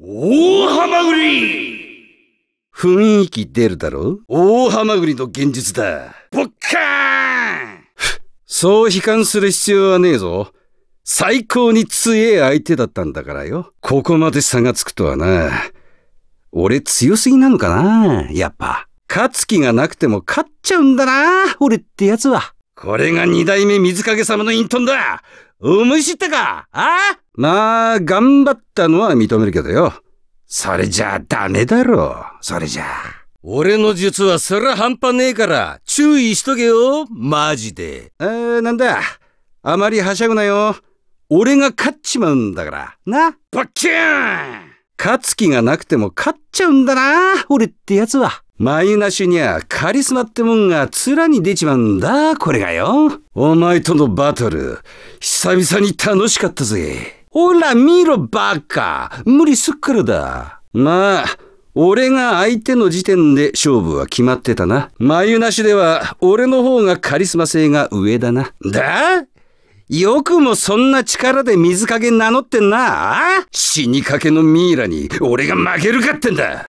大ハマグリ雰囲気出るだろ大ハマグリの現実だ。ボッカーンそう悲観する必要はねえぞ。最高に強え相手だったんだからよ。ここまで差がつくとはな。俺強すぎなのかなやっぱ。勝つ気がなくても勝っちゃうんだな俺ってやつは。これが二代目水影様の陰遁だ思い知ったかああまあ、頑張ったのは認めるけどよ。それじゃダメだろう。それじゃ。俺の術はそら半端ねえから、注意しとけよ。マジで。えー、なんだ。あまりはしゃぐなよ。俺が勝っちまうんだから。な。バッキューン勝つ気がなくても勝っちゃうんだな。俺ってやつは。眉なしにはカリスマってもんが面に出ちまうんだ。これがよ。お前とのバトル、久々に楽しかったぜ。ほら見ろバカ無理すっからだ。まあ、俺が相手の時点で勝負は決まってたな。眉なしでは俺の方がカリスマ性が上だな。だよくもそんな力で水かけ名乗ってんな。死にかけのミイラに俺が負けるかってんだ。